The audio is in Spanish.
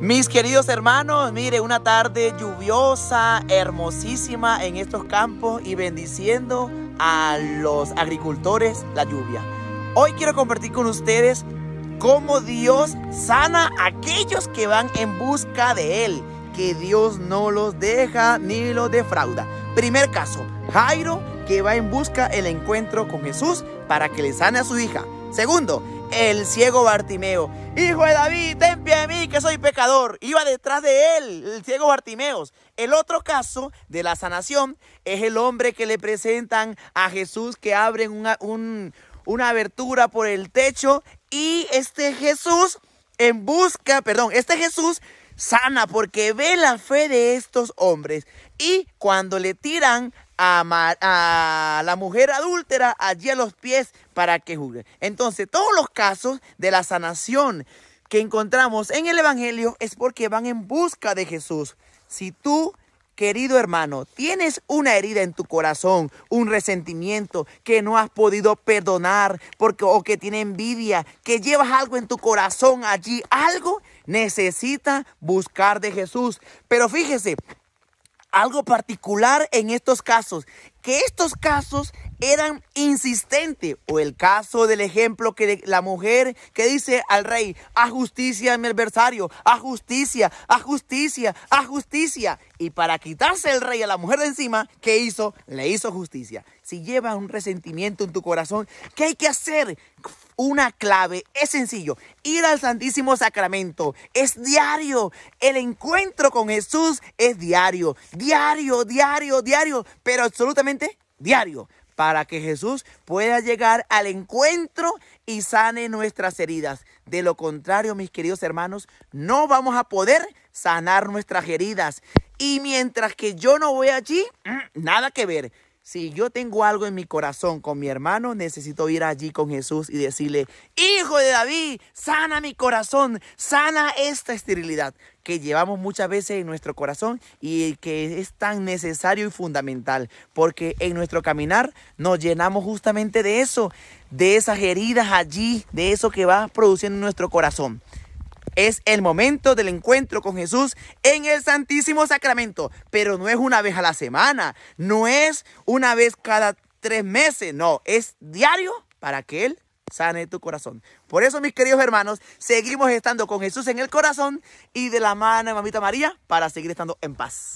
Mis queridos hermanos, mire, una tarde lluviosa, hermosísima en estos campos y bendiciendo a los agricultores la lluvia. Hoy quiero compartir con ustedes cómo Dios sana a aquellos que van en busca de Él, que Dios no los deja ni los defrauda. Primer caso, Jairo que va en busca el encuentro con Jesús para que le sane a su hija. Segundo, el ciego Bartimeo. Hijo de David, ten pie de mí que soy pecador. Iba detrás de él, el ciego Bartimeo. El otro caso de la sanación es el hombre que le presentan a Jesús que abren una, una abertura por el techo y este Jesús en busca, perdón, este Jesús sana porque ve la fe de estos hombres y cuando le tiran a, a, la mujer adúltera allí a los pies para que juzgue. Entonces, todos los casos de la sanación que encontramos en el Evangelio es porque van en busca de Jesús. Si tú, querido hermano, tienes una herida en tu corazón, un resentimiento que no has podido perdonar porque, o que tiene envidia, que llevas algo en tu corazón allí, algo necesita buscar de Jesús. Pero fíjese, algo particular en estos casos, que estos casos eran insistentes. O el caso del ejemplo que la mujer que dice al rey, a justicia a mi adversario, a justicia, a justicia, a justicia. Y para quitarse el rey a la mujer de encima, ¿qué hizo? Le hizo justicia. Si llevas un resentimiento en tu corazón, ¿qué hay que hacer? una clave. Es sencillo, ir al Santísimo Sacramento es diario. El encuentro con Jesús es diario, diario, diario, diario, pero absolutamente diario para que Jesús pueda llegar al encuentro y sane nuestras heridas. De lo contrario, mis queridos hermanos, no vamos a poder sanar nuestras heridas. Y mientras que yo no voy allí, mm, nada que ver. Si yo tengo algo en mi corazón con mi hermano, necesito ir allí con Jesús y decirle, Hijo de David, sana mi corazón, sana esta esterilidad que llevamos muchas veces en nuestro corazón y que es tan necesario y fundamental, porque en nuestro caminar nos llenamos justamente de eso, de esas heridas allí, de eso que va produciendo nuestro corazón. Es el momento del encuentro con Jesús en el Santísimo Sacramento, pero no es una vez a la semana, no es una vez cada tres meses, no, es diario para que Él sane tu corazón. Por eso, mis queridos hermanos, seguimos estando con Jesús en el corazón y de la mano de Mamita María para seguir estando en paz.